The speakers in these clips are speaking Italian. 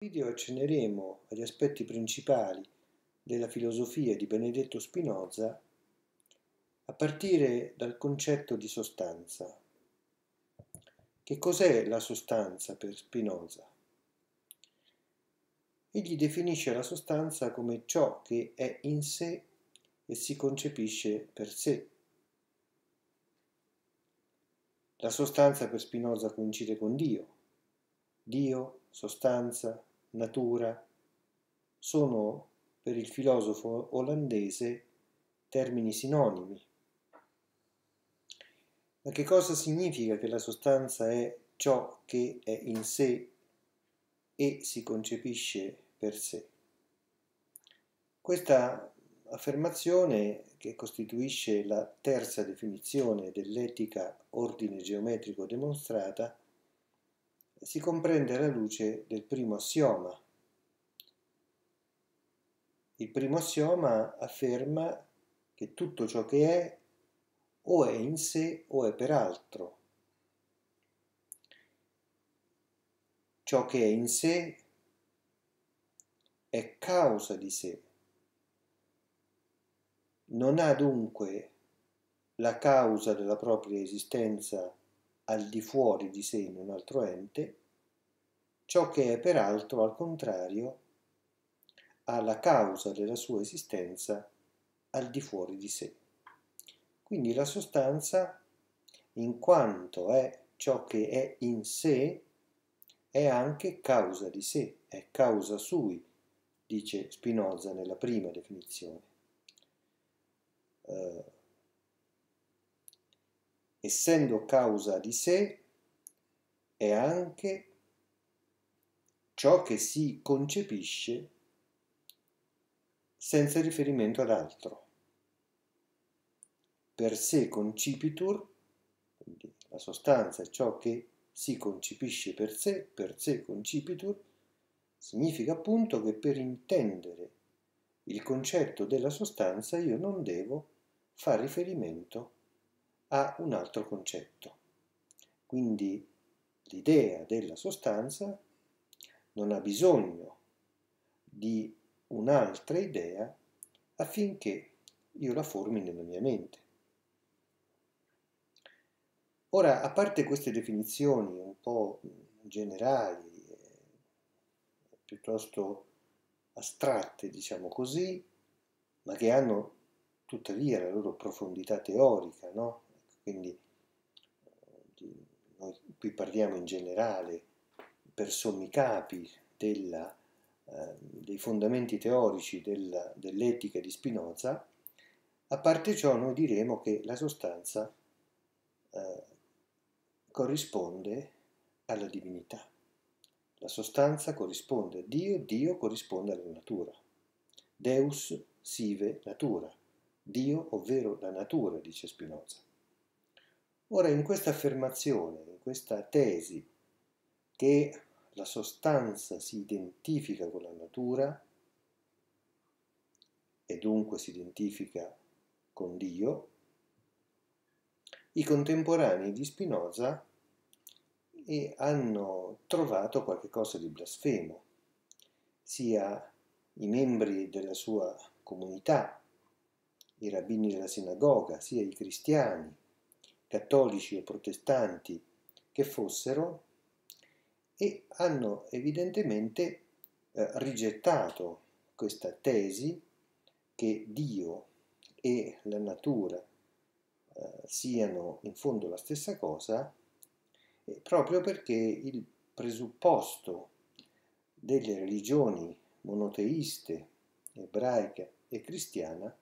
video accenneremo agli aspetti principali della filosofia di Benedetto Spinoza a partire dal concetto di sostanza. Che cos'è la sostanza per Spinoza? Egli definisce la sostanza come ciò che è in sé e si concepisce per sé. La sostanza per Spinoza coincide con Dio. Dio, sostanza, natura, sono per il filosofo olandese termini sinonimi. Ma che cosa significa che la sostanza è ciò che è in sé e si concepisce per sé? Questa affermazione, che costituisce la terza definizione dell'etica ordine geometrico demonstrata, si comprende alla luce del primo assioma. Il primo assioma afferma che tutto ciò che è o è in sé o è per altro. Ciò che è in sé è causa di sé. Non ha dunque la causa della propria esistenza al di fuori di sé in un altro ente, ciò che è peraltro al contrario alla causa della sua esistenza al di fuori di sé. Quindi la sostanza, in quanto è ciò che è in sé, è anche causa di sé, è causa sui, dice Spinoza nella prima definizione. Uh, essendo causa di sé, è anche ciò che si concepisce senza riferimento ad altro. Per sé concipitur, quindi la sostanza è ciò che si concepisce per sé, per sé concipitur, significa appunto che per intendere il concetto della sostanza io non devo fare riferimento a ha un altro concetto. Quindi l'idea della sostanza non ha bisogno di un'altra idea affinché io la formi nella mia mente. Ora, a parte queste definizioni un po' generali, piuttosto astratte, diciamo così, ma che hanno tuttavia la loro profondità teorica, no? Quindi eh, noi qui parliamo in generale, per sommi capi, della, eh, dei fondamenti teorici dell'etica di Spinoza, a parte ciò noi diremo che la sostanza eh, corrisponde alla divinità. La sostanza corrisponde a Dio, Dio corrisponde alla natura. Deus sive natura. Dio, ovvero la natura, dice Spinoza. Ora, in questa affermazione, in questa tesi che la sostanza si identifica con la natura e dunque si identifica con Dio, i contemporanei di Spinoza hanno trovato qualcosa di blasfemo, sia i membri della sua comunità, i rabbini della sinagoga, sia i cristiani, cattolici o protestanti che fossero e hanno evidentemente eh, rigettato questa tesi che Dio e la natura eh, siano in fondo la stessa cosa eh, proprio perché il presupposto delle religioni monoteiste, ebraica e cristiana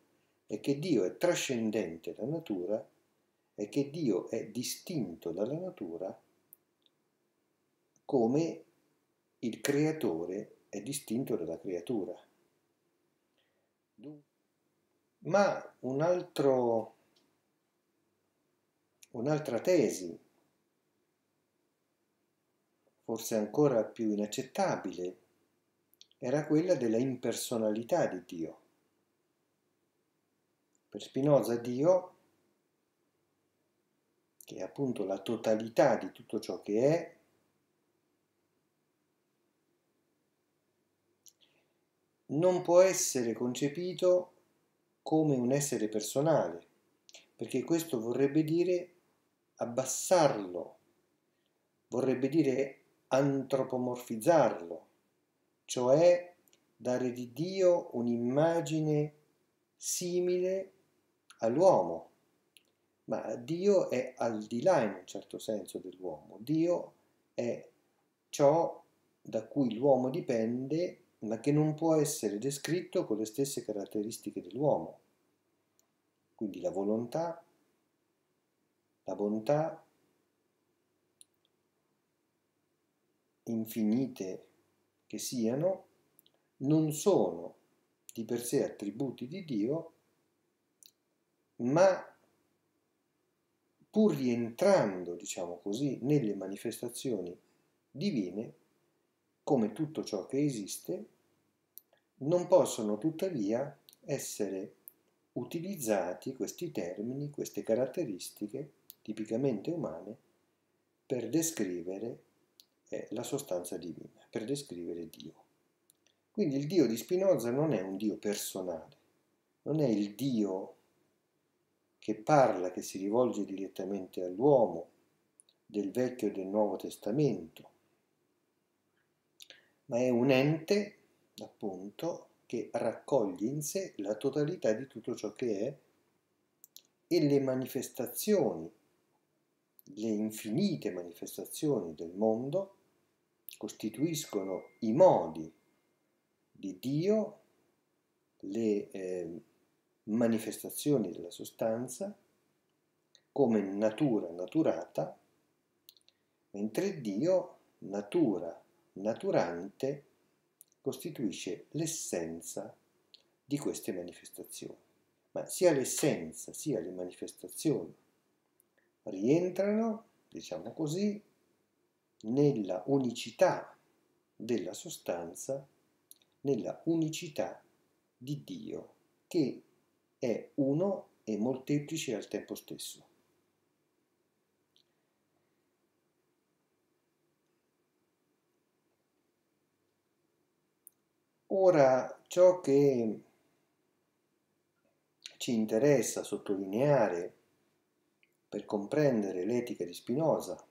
è che Dio è trascendente la natura è che Dio è distinto dalla natura come il creatore è distinto dalla creatura. Ma un altro, un'altra tesi, forse ancora più inaccettabile, era quella della impersonalità di Dio. Per Spinoza Dio che è appunto la totalità di tutto ciò che è, non può essere concepito come un essere personale, perché questo vorrebbe dire abbassarlo, vorrebbe dire antropomorfizzarlo, cioè dare di Dio un'immagine simile all'uomo ma Dio è al di là in un certo senso dell'uomo, Dio è ciò da cui l'uomo dipende, ma che non può essere descritto con le stesse caratteristiche dell'uomo. Quindi la volontà, la bontà, infinite che siano, non sono di per sé attributi di Dio, ma pur rientrando, diciamo così, nelle manifestazioni divine, come tutto ciò che esiste, non possono tuttavia essere utilizzati questi termini, queste caratteristiche tipicamente umane per descrivere eh, la sostanza divina, per descrivere Dio. Quindi il Dio di Spinoza non è un Dio personale, non è il Dio che parla, che si rivolge direttamente all'uomo del Vecchio e del Nuovo Testamento, ma è un ente, appunto, che raccoglie in sé la totalità di tutto ciò che è e le manifestazioni, le infinite manifestazioni del mondo costituiscono i modi di Dio, le eh, manifestazioni della sostanza come natura naturata, mentre Dio, natura naturante, costituisce l'essenza di queste manifestazioni. Ma sia l'essenza sia le manifestazioni rientrano, diciamo così, nella unicità della sostanza, nella unicità di Dio che è uno e molteplice al tempo stesso. Ora, ciò che ci interessa sottolineare per comprendere l'etica di Spinoza,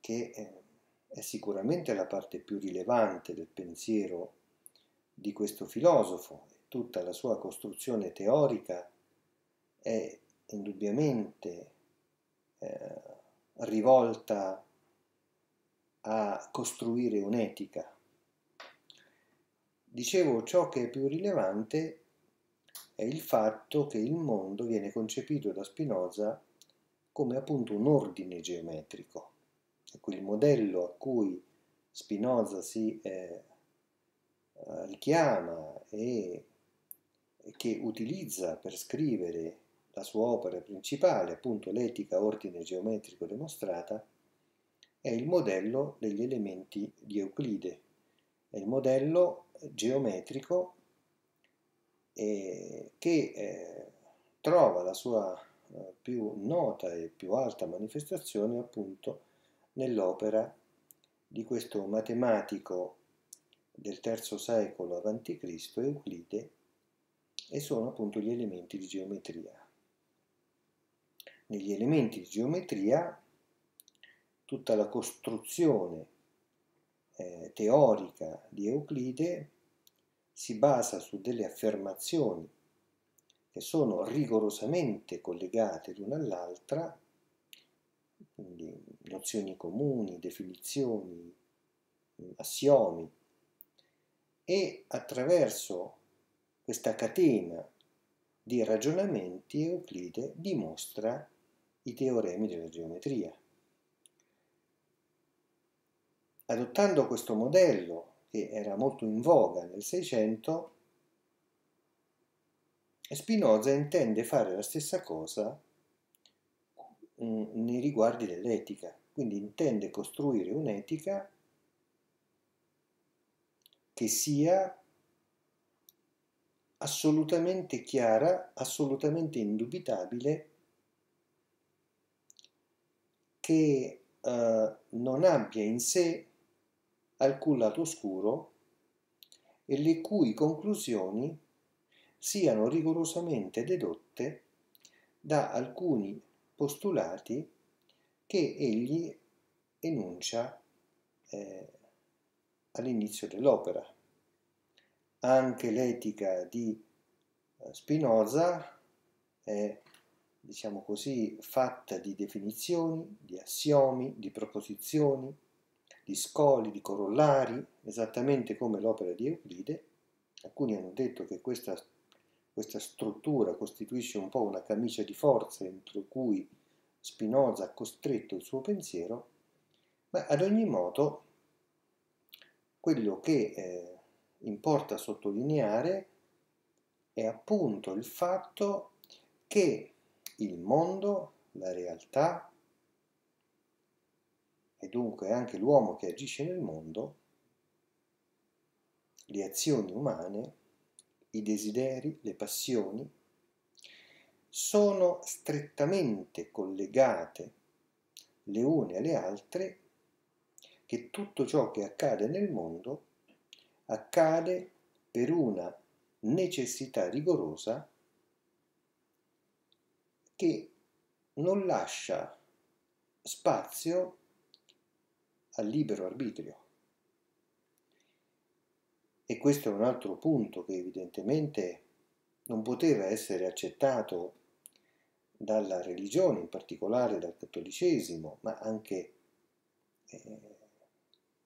che eh, è sicuramente la parte più rilevante del pensiero di questo filosofo tutta la sua costruzione teorica è indubbiamente eh, rivolta a costruire un'etica. Dicevo, ciò che è più rilevante è il fatto che il mondo viene concepito da Spinoza come appunto un ordine geometrico. Ecco, il modello a cui Spinoza si eh, eh richiama e che utilizza per scrivere la sua opera principale, appunto l'etica ordine geometrico dimostrata, è il modello degli elementi di Euclide, è il modello geometrico eh, che eh, trova la sua eh, più nota e più alta manifestazione appunto nell'opera di questo matematico del III secolo a.C. Euclide e sono appunto gli elementi di geometria. Negli elementi di geometria tutta la costruzione eh, teorica di Euclide si basa su delle affermazioni che sono rigorosamente collegate l'una all'altra, quindi nozioni comuni, definizioni, assiomi, e attraverso questa catena di ragionamenti Euclide dimostra i teoremi della geometria. Adottando questo modello, che era molto in voga nel Seicento, Spinoza intende fare la stessa cosa mm, nei riguardi dell'etica, quindi intende costruire un'etica che sia assolutamente chiara, assolutamente indubitabile, che eh, non abbia in sé alcun lato oscuro e le cui conclusioni siano rigorosamente dedotte da alcuni postulati che egli enuncia eh, all'inizio dell'opera anche l'etica di eh, Spinoza è, diciamo così, fatta di definizioni, di assiomi, di proposizioni, di scoli, di corollari, esattamente come l'opera di Euclide. Alcuni hanno detto che questa, questa struttura costituisce un po' una camicia di forza entro cui Spinoza ha costretto il suo pensiero, ma ad ogni modo quello che eh, importa sottolineare è appunto il fatto che il mondo, la realtà e dunque anche l'uomo che agisce nel mondo, le azioni umane, i desideri, le passioni, sono strettamente collegate le une alle altre, che tutto ciò che accade nel mondo accade per una necessità rigorosa che non lascia spazio al libero arbitrio. E questo è un altro punto che evidentemente non poteva essere accettato dalla religione, in particolare dal cattolicesimo, ma anche eh,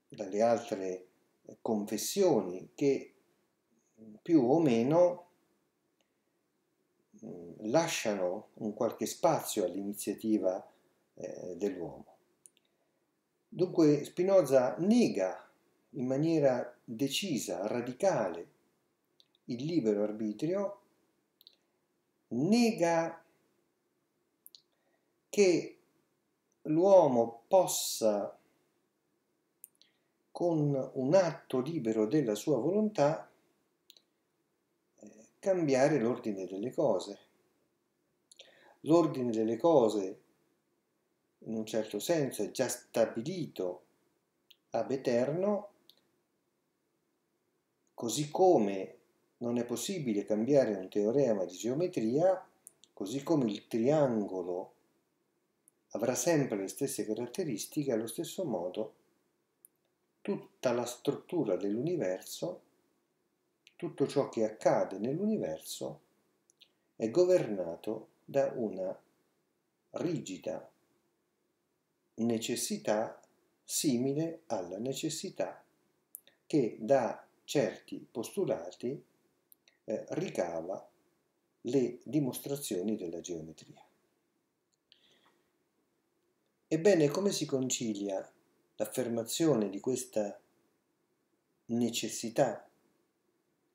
dalle altre religioni confessioni che più o meno mm, lasciano un qualche spazio all'iniziativa eh, dell'uomo. Dunque Spinoza nega in maniera decisa, radicale, il libero arbitrio, nega che l'uomo possa con un atto libero della sua volontà eh, cambiare l'ordine delle cose. L'ordine delle cose, in un certo senso, è già stabilito ab eterno, così come non è possibile cambiare un teorema di geometria, così come il triangolo avrà sempre le stesse caratteristiche, allo stesso modo tutta la struttura dell'universo, tutto ciò che accade nell'universo è governato da una rigida necessità simile alla necessità che da certi postulati eh, ricava le dimostrazioni della geometria. Ebbene, come si concilia l'affermazione di questa necessità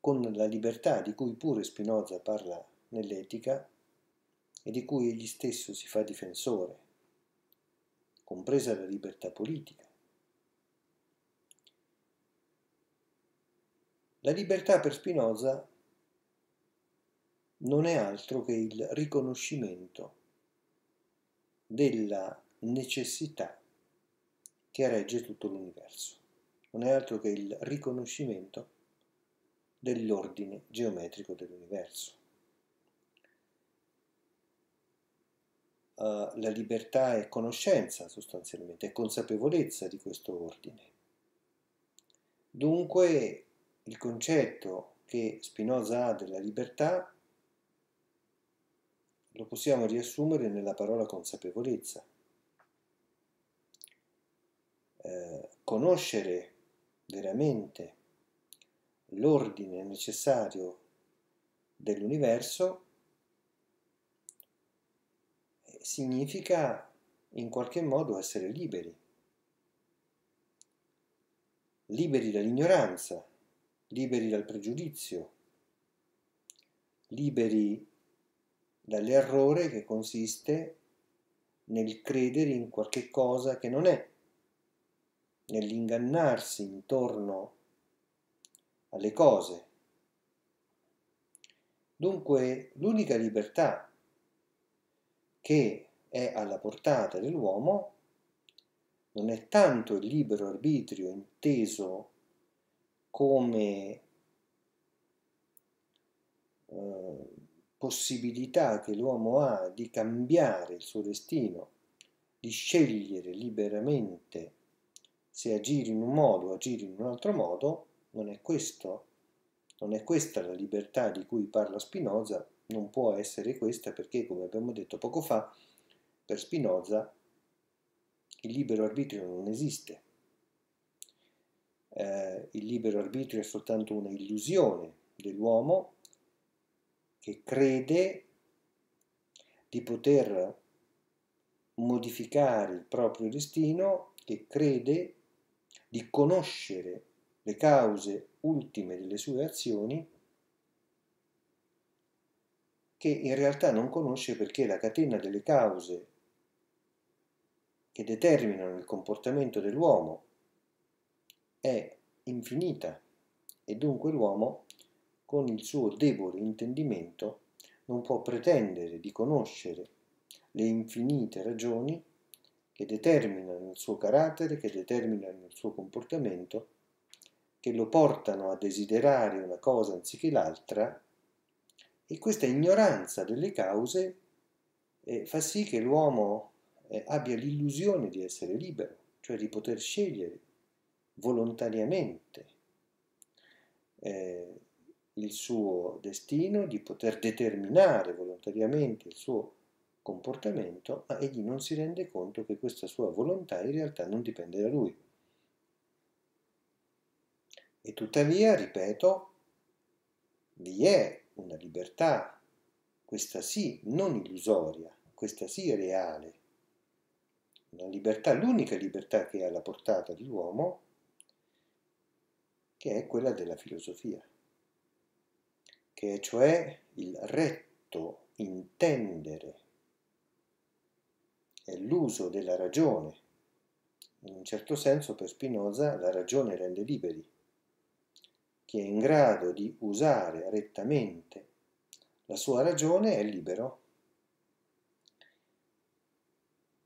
con la libertà di cui pure Spinoza parla nell'etica e di cui egli stesso si fa difensore, compresa la libertà politica. La libertà per Spinoza non è altro che il riconoscimento della necessità che regge tutto l'universo. Non è altro che il riconoscimento dell'ordine geometrico dell'universo. Uh, la libertà è conoscenza sostanzialmente, è consapevolezza di questo ordine. Dunque il concetto che Spinoza ha della libertà lo possiamo riassumere nella parola consapevolezza. Eh, conoscere veramente l'ordine necessario dell'universo eh, significa in qualche modo essere liberi, liberi dall'ignoranza, liberi dal pregiudizio, liberi dall'errore che consiste nel credere in qualche cosa che non è nell'ingannarsi intorno alle cose. Dunque l'unica libertà che è alla portata dell'uomo non è tanto il libero arbitrio inteso come eh, possibilità che l'uomo ha di cambiare il suo destino, di scegliere liberamente se agire in un modo o agire in un altro modo, non è, questo, non è questa la libertà di cui parla Spinoza, non può essere questa perché, come abbiamo detto poco fa, per Spinoza il libero arbitrio non esiste. Eh, il libero arbitrio è soltanto una illusione dell'uomo che crede di poter modificare il proprio destino, che crede di conoscere le cause ultime delle sue azioni che in realtà non conosce perché la catena delle cause che determinano il comportamento dell'uomo è infinita e dunque l'uomo con il suo debole intendimento non può pretendere di conoscere le infinite ragioni che determinano il suo carattere, che determinano il suo comportamento, che lo portano a desiderare una cosa anziché l'altra e questa ignoranza delle cause eh, fa sì che l'uomo eh, abbia l'illusione di essere libero, cioè di poter scegliere volontariamente eh, il suo destino, di poter determinare volontariamente il suo comportamento, ma egli non si rende conto che questa sua volontà in realtà non dipende da lui. E tuttavia, ripeto, vi è una libertà, questa sì non illusoria, questa sì reale, una libertà, l'unica libertà che è alla portata dell'uomo, che è quella della filosofia, che è cioè il retto intendere è l'uso della ragione. In un certo senso per Spinoza la ragione rende liberi, chi è in grado di usare rettamente la sua ragione è libero.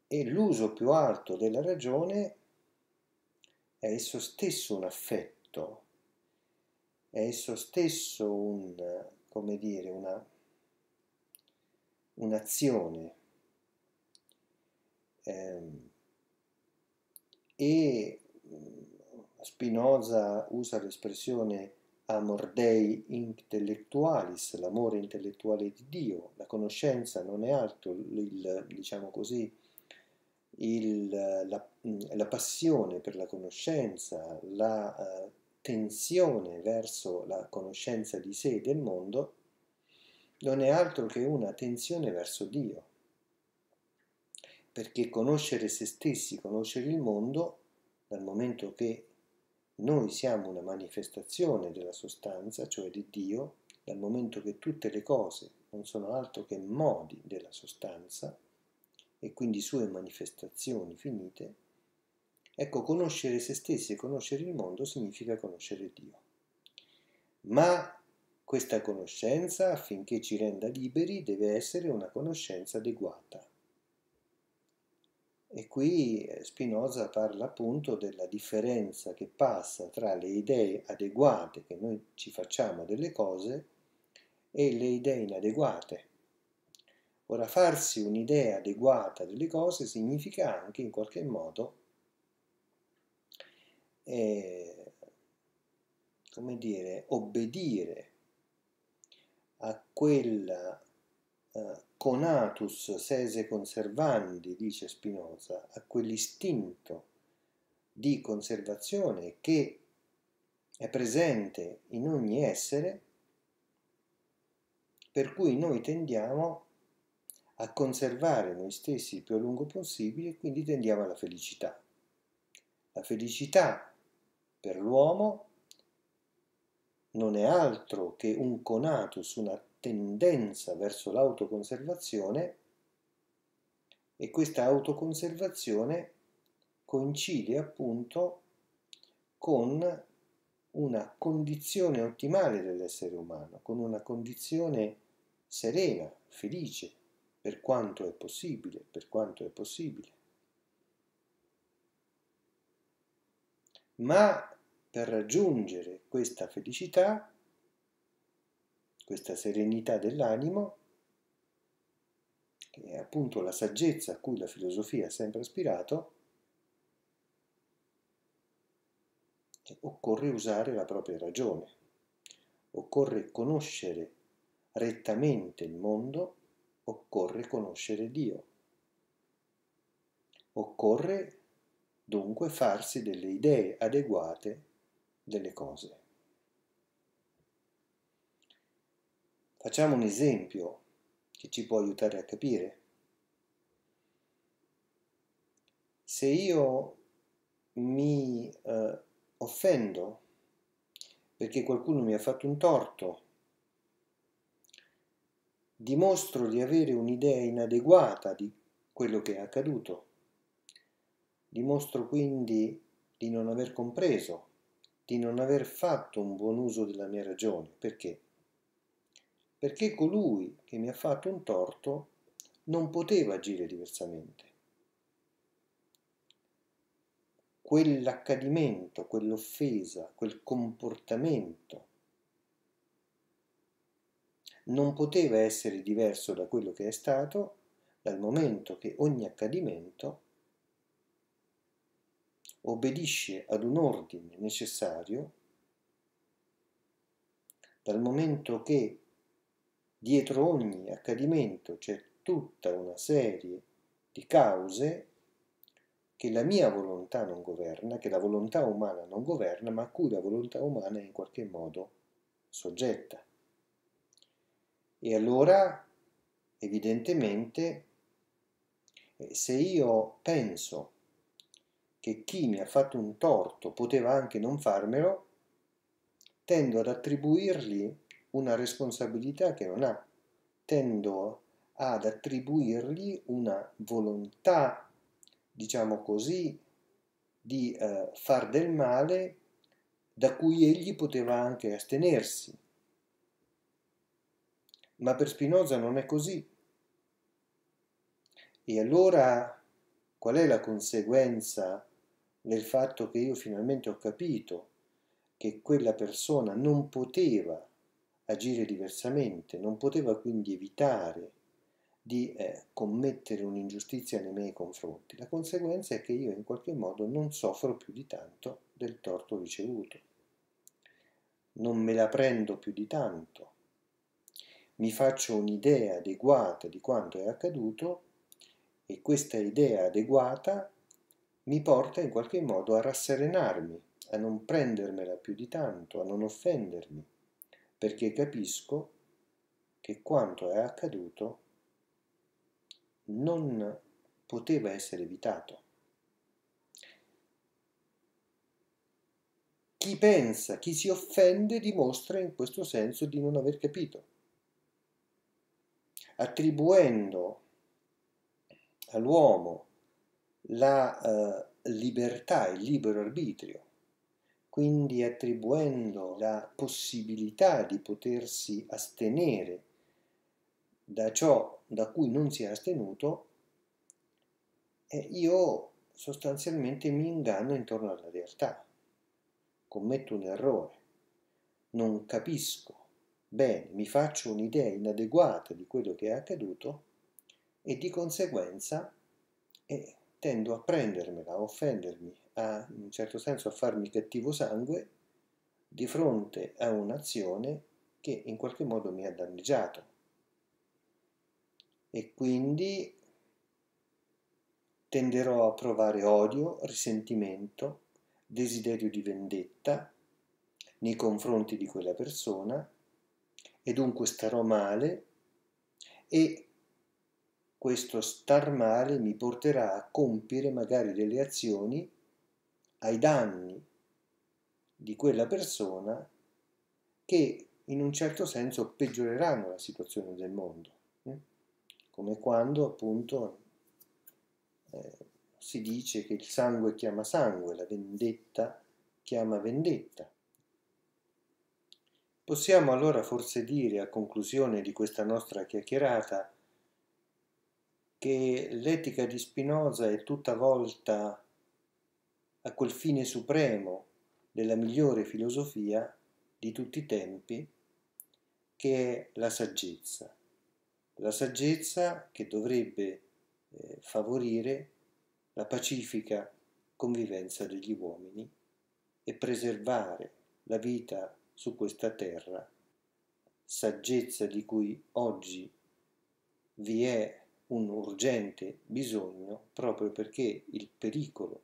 E l'uso più alto della ragione è esso stesso un affetto, è esso stesso un, come dire, una, un'azione Ehm, e mm, Spinoza usa l'espressione amor dei intellettualis, l'amore intellettuale di Dio, la conoscenza non è altro, il, diciamo così, il, la, mm, la, passione per la conoscenza, la uh, tensione verso la conoscenza di sé e del mondo, non è altro che una tensione verso Dio perché conoscere se stessi, conoscere il mondo, dal momento che noi siamo una manifestazione della sostanza, cioè di Dio, dal momento che tutte le cose non sono altro che modi della sostanza e quindi sue manifestazioni finite, ecco conoscere se stessi e conoscere il mondo significa conoscere Dio. Ma questa conoscenza, affinché ci renda liberi, deve essere una conoscenza adeguata. E qui eh, Spinoza parla appunto della differenza che passa tra le idee adeguate che noi ci facciamo delle cose e le idee inadeguate. Ora, farsi un'idea adeguata delle cose significa anche in qualche modo, eh, come dire, obbedire a quella eh, conatus sese conservandi, dice Spinoza, a quell'istinto di conservazione che è presente in ogni essere, per cui noi tendiamo a conservare noi stessi il più a lungo possibile, quindi tendiamo alla felicità. La felicità per l'uomo non è altro che un conatus, una tendenza verso l'autoconservazione e questa autoconservazione coincide appunto con una condizione ottimale dell'essere umano, con una condizione serena, felice, per quanto è possibile, per quanto è possibile. Ma per raggiungere questa felicità questa serenità dell'animo, che è appunto la saggezza a cui la filosofia ha sempre aspirato, occorre usare la propria ragione, occorre conoscere rettamente il mondo, occorre conoscere Dio. Occorre dunque farsi delle idee adeguate delle cose. Facciamo un esempio che ci può aiutare a capire. Se io mi eh, offendo perché qualcuno mi ha fatto un torto, dimostro di avere un'idea inadeguata di quello che è accaduto, dimostro quindi di non aver compreso, di non aver fatto un buon uso della mia ragione, perché perché colui che mi ha fatto un torto non poteva agire diversamente. Quell'accadimento, quell'offesa, quel comportamento non poteva essere diverso da quello che è stato dal momento che ogni accadimento obbedisce ad un ordine necessario, dal momento che dietro ogni accadimento c'è tutta una serie di cause che la mia volontà non governa, che la volontà umana non governa, ma a cui la volontà umana è in qualche modo soggetta. E allora, evidentemente, eh, se io penso che chi mi ha fatto un torto poteva anche non farmelo, tendo ad attribuirgli una responsabilità che non ha. Tendo ad attribuirgli una volontà, diciamo così, di eh, far del male da cui egli poteva anche astenersi. Ma per Spinoza non è così. E allora qual è la conseguenza del fatto che io finalmente ho capito che quella persona non poteva agire diversamente, non poteva quindi evitare di eh, commettere un'ingiustizia nei miei confronti. La conseguenza è che io in qualche modo non soffro più di tanto del torto ricevuto, non me la prendo più di tanto, mi faccio un'idea adeguata di quanto è accaduto e questa idea adeguata mi porta in qualche modo a rasserenarmi, a non prendermela più di tanto, a non offendermi perché capisco che quanto è accaduto non poteva essere evitato. Chi pensa, chi si offende dimostra in questo senso di non aver capito, attribuendo all'uomo la eh, libertà, il libero arbitrio, quindi attribuendo la possibilità di potersi astenere da ciò da cui non si è astenuto, eh, io sostanzialmente mi inganno intorno alla realtà, commetto un errore, non capisco bene, mi faccio un'idea inadeguata di quello che è accaduto e di conseguenza eh, tendo a prendermela, a offendermi, a in un certo senso a farmi cattivo sangue di fronte a un'azione che in qualche modo mi ha danneggiato. E quindi tenderò a provare odio, risentimento, desiderio di vendetta nei confronti di quella persona e dunque starò male e questo star male mi porterà a compiere magari delle azioni ai danni di quella persona che in un certo senso peggioreranno la situazione del mondo, eh? come quando appunto eh, si dice che il sangue chiama sangue, la vendetta chiama vendetta. Possiamo allora forse dire a conclusione di questa nostra chiacchierata che l'etica di Spinoza è tutta volta a quel fine supremo della migliore filosofia di tutti i tempi, che è la saggezza. La saggezza che dovrebbe eh, favorire la pacifica convivenza degli uomini e preservare la vita su questa terra, saggezza di cui oggi vi è un urgente bisogno proprio perché il pericolo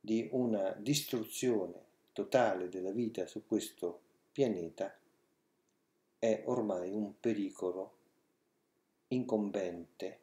di una distruzione totale della vita su questo pianeta è ormai un pericolo incombente